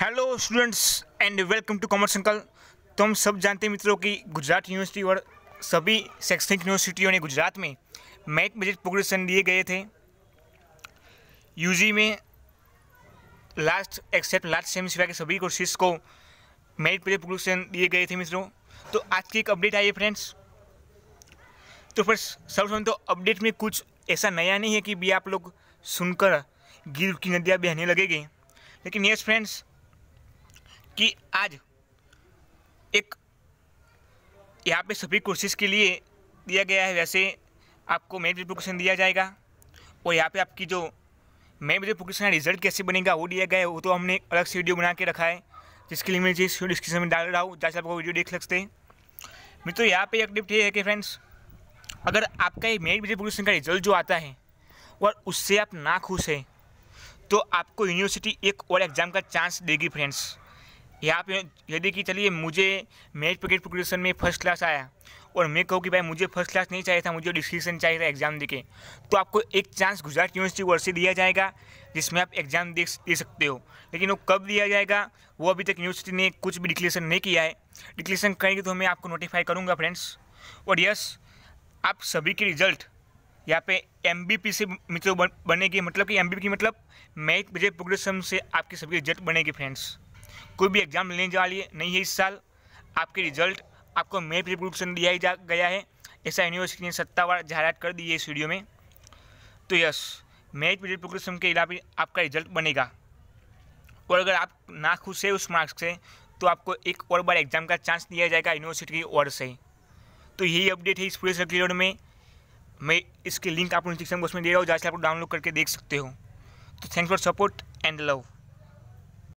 hello students and welcome to commerce uncle तो हम सब जानते हैं मित्रों कि गुजरात यूनिवर्सिटी और सभी शैक्षणिक यूनिवर्सिटियों ने गुजरात में मैक बजट प्रोग्रेशन दिए गए थे यूजी में लास्ट एक्सेप्ट लास्ट सेम सिवा के सभी कोर्सेज को मेरिट बजट प्रोग्रेशन दिए गए थे मित्रों तो आज की एक अपडेट आई है फ्रेंड्स तो फिर सबसे तो अपडेट में कुछ ऐसा नया नहीं है कि भी आप लोग सुनकर गिर की नदियाँ बहने लगेगी लेकिन यस फ्रेंड्स कि आज एक यहाँ पे सभी कोर्सेज के लिए दिया गया है वैसे आपको मेरिट वेरिफिकेशन दिया जाएगा और यहाँ पे आपकी जो मेरिट वेरिफिकेशन रिजल्ट कैसे बनेगा वो दिया गया है वो तो हमने अलग से वीडियो बना के रखा है जिसके लिए मैं जिस डिस्क्रिप्शन में डाल रहा हूँ जहाँ से आपको वीडियो देख सकते हैं मित्रों यहाँ पे एक टिप्ट ये है कि फ्रेंड्स अगर आपका ये मेरिट वेरिफिकेशन का रिजल्ट जो आता है और उससे आप ना खुश हैं तो आपको यूनिवर्सिटी एक और एग्ज़ाम का चांस देगी फ्रेंड्स यहाँ पे यदि कि चलिए मुझे मैच क्रिकेट प्रिपरेशन में फर्स्ट क्लास आया और मैं कहूँ कि भाई मुझे फर्स्ट क्लास नहीं चाहिए था मुझे डिस्क्रिप्शन चाहिए था एग्ज़ाम देके तो आपको एक चांस गुजरात यूनिवर्सिटी वर्ष से दिया जाएगा जिसमें आप एग्ज़ाम दे, दे सकते हो लेकिन वो कब दिया जाएगा वो अभी तक यूनिवर्सिटी ने कुछ भी डिक्लेरेशन नहीं किया है डिक्लेरेशन करेंगे तो मैं आपको नोटिफाई करूँगा फ्रेंड्स और यस आप सभी के रिजल्ट यहाँ पे एम से मित्रों बनेगी मतलब कि एम की मतलब मैथ विजय प्रोग्रेशन से आपके सभी रिजल्ट बनेगी फ्रेंड्स कोई भी एग्ज़ाम लेने वाली नहीं है इस साल आपके रिजल्ट आपको मेप रिप्रोडक्शन दिया ही जा गया है ऐसा यूनिवर्सिटी ने सत्तावार जाहरात कर दी है इस वीडियो में तो यस मे रिप्रोडक्शन के खिलाफ आपका रिजल्ट बनेगा और अगर आप ना खुश है उस मार्क्स से तो आपको एक और बार एग्ज़ाम का चांस दिया जाएगा यूनिवर्सिटी की ओर से तो यही अपडेट है इस पूरे सर्कुलर में मैं इसके लिंक आपको डिस्क्रिप्शन बॉक्स में दे रहा हूँ जहाँ से आप डाउनलोड करके देख सकते हो तो thanks for support and love